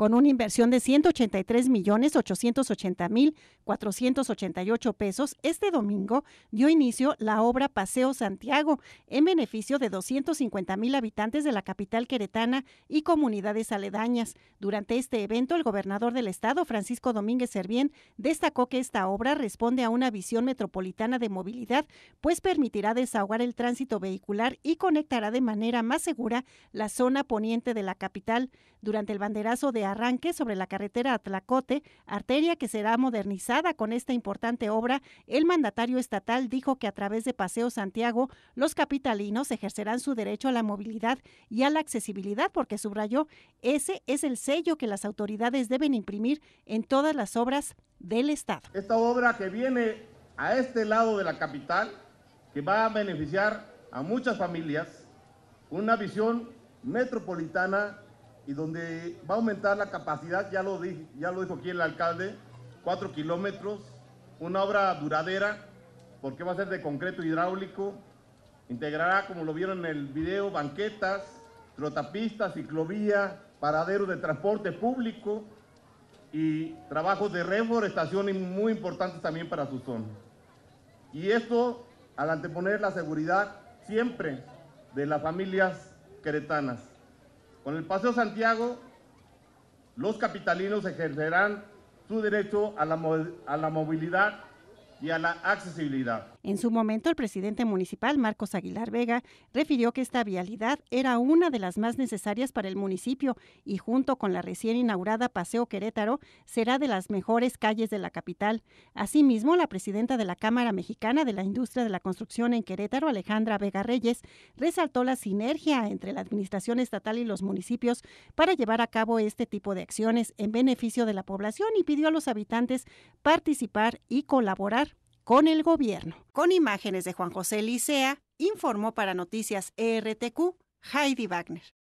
con una inversión de 183 millones 880 pesos, este domingo dio inicio la obra Paseo Santiago en beneficio de 250.000 habitantes de la capital queretana y comunidades aledañas. Durante este evento, el gobernador del estado, Francisco Domínguez Servién, destacó que esta obra responde a una visión metropolitana de movilidad, pues permitirá desahogar el tránsito vehicular y conectará de manera más segura la zona poniente de la capital. Durante el banderazo de arranque sobre la carretera Atlacote, arteria que será modernizada con esta importante obra, el mandatario estatal dijo que a través de Paseo Santiago, los capitalinos ejercerán su derecho a la movilidad y a la accesibilidad, porque subrayó, ese es el sello que las autoridades deben imprimir en todas las obras del Estado. Esta obra que viene a este lado de la capital, que va a beneficiar a muchas familias, una visión metropolitana y donde va a aumentar la capacidad, ya lo, dije, ya lo dijo aquí el alcalde, cuatro kilómetros, una obra duradera, porque va a ser de concreto hidráulico, integrará, como lo vieron en el video, banquetas, trotapistas, ciclovía, paraderos de transporte público y trabajos de reforestación muy importantes también para su zona. Y esto al anteponer la seguridad siempre de las familias queretanas. Con el Paseo Santiago, los capitalinos ejercerán su derecho a la, a la movilidad y a la accesibilidad. En su momento, el presidente municipal, Marcos Aguilar Vega, refirió que esta vialidad era una de las más necesarias para el municipio y junto con la recién inaugurada Paseo Querétaro será de las mejores calles de la capital. Asimismo, la presidenta de la Cámara Mexicana de la Industria de la Construcción en Querétaro, Alejandra Vega Reyes, resaltó la sinergia entre la administración estatal y los municipios para llevar a cabo este tipo de acciones en beneficio de la población y pidió a los habitantes participar y colaborar con el gobierno. Con imágenes de Juan José Licea, informó para Noticias e RTQ Heidi Wagner.